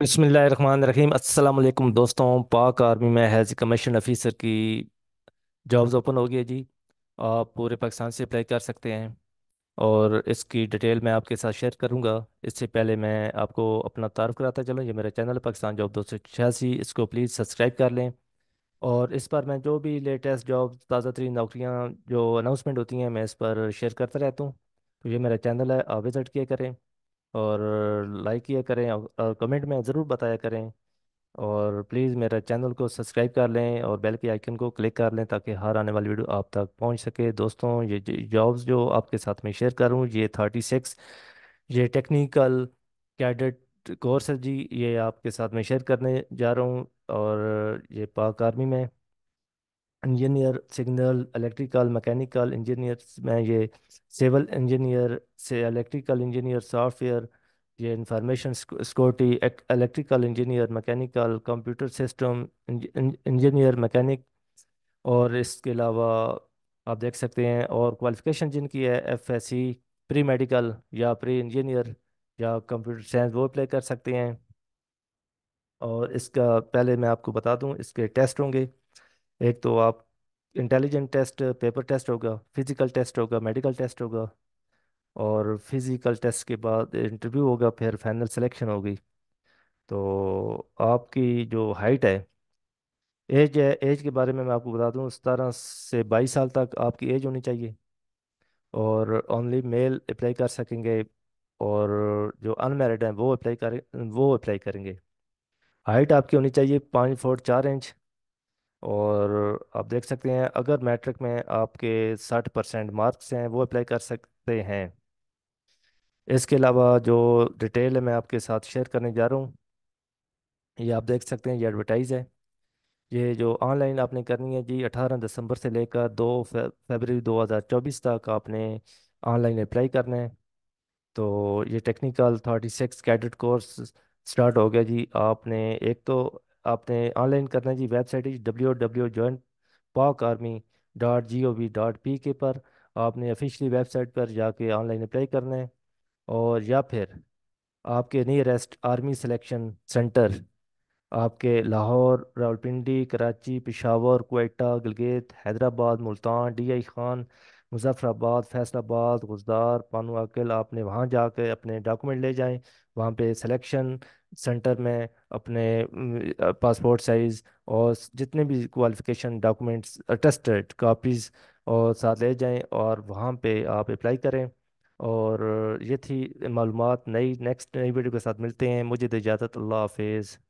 बसमीम अस्सलाम दोस्तों पाक आर्मी में हैज़ कमीशन ऑफिसर की जॉब्स ओपन हो गई है जी आप पूरे पाकिस्तान से अप्लाई कर सकते हैं और इसकी डिटेल मैं आपके साथ शेयर करूंगा इससे पहले मैं आपको अपना तारफ़ कराता चलूँ ये मेरा चैनल पाकिस्तान जॉब दो सौ छियासी इसको प्लीज़ सब्सक्राइब कर लें और इस पर मैं जो भी लेटेस्ट जॉब ताज़ा तरीन नौकरियाँ जो अनाउंसमेंट होती हैं मैं इस पर शेयर करता रहता हूँ तो ये मेरा चैनल है आप विज़िट किया करें और लाइक किया करें और, और कमेंट में ज़रूर बताया करें और प्लीज़ मेरे चैनल को सब्सक्राइब कर लें और बेल के आइकन को क्लिक कर लें ताकि हर आने वाली वीडियो आप तक पहुंच सके दोस्तों ये जॉब्स जो आपके साथ में शेयर करूं ये थर्टी सिक्स ये टेक्निकल कैडेट कोर्स है जी ये आपके साथ में शेयर करने जा रहा हूँ और ये पाक आर्मी में engineer signal electrical mechanical engineer में ये सिविल इंजीनियर से इलेक्ट्रिकल इंजीनियर सॉफ्टवेयर ये information security electrical engineer mechanical computer system engineer mechanic और इसके अलावा आप देख सकते हैं और क्वालिफिकेशन जिनकी है F S C pre medical या प्री इंजीनियर या कंप्यूटर साइंस वो अप्लाई कर सकते हैं और इसका पहले मैं आपको बता दूं इसके टेस्ट होंगे एक तो आप इंटेलिजेंट टेस्ट पेपर टेस्ट होगा फिजिकल टेस्ट होगा मेडिकल टेस्ट होगा और फिजिकल टेस्ट के बाद इंटरव्यू होगा फिर फाइनल सिलेक्शन होगी तो आपकी जो हाइट है एज है एज के बारे में मैं आपको बता दूं सतारह से बाईस साल तक आपकी एज होनी चाहिए और ओनली मेल अप्लाई कर सकेंगे और जो अनमेरिड हैं वो अप्लाई करें वो अप्लाई करेंगे हाइट आपकी होनी चाहिए पाँच फुट चार इंच और आप देख सकते हैं अगर मैट्रिक में आपके साठ परसेंट मार्क्स हैं वो अप्लाई कर सकते हैं इसके अलावा जो डिटेल है मैं आपके साथ शेयर करने जा रहा हूँ ये आप देख सकते हैं ये एडवर्टाइज़ है ये जो ऑनलाइन आपने करनी है जी अठारह दिसंबर से लेकर दो फरवरी दो हज़ार चौबीस तक आपने ऑनलाइन अप्लाई करना है तो ये technical thirty six cadet course start हो गया जी आपने एक तो आपने ऑनलाइन करना जी वेबसाइट है W W joint Pak army dot G O V dot P K पर आपने ऑफिशियली वेबसाइट पर जाके ऑनलाइन अप्लाई करना है और या फिर आपके नियरेस्ट आर्मी सिलेक्शन सेंटर आपके लाहौर रावलपिंडी कराची पिशावर कोयटा गिलगित हैदराबाद मुल्तान डी आई खान मुजफ़राबाद फैसलाबाद गुजदार पानू अकिल आपने वहाँ जाके अपने डॉक्यूमेंट ले जाएं वहाँ पे सिलेक्शन सेंटर में अपने पासपोर्ट साइज़ और जितने भी क्वालिफ़िकेशन डॉक्यूमेंट्स अटेस्टेड कापीज़ और साथ ले जाएं और वहाँ पे आप अप्लाई करें और ये थी मालूम नई नेक्स्ट नई वीडियो के साथ मिलते हैं मुझे इजाज़त अल्लाह हाफिज़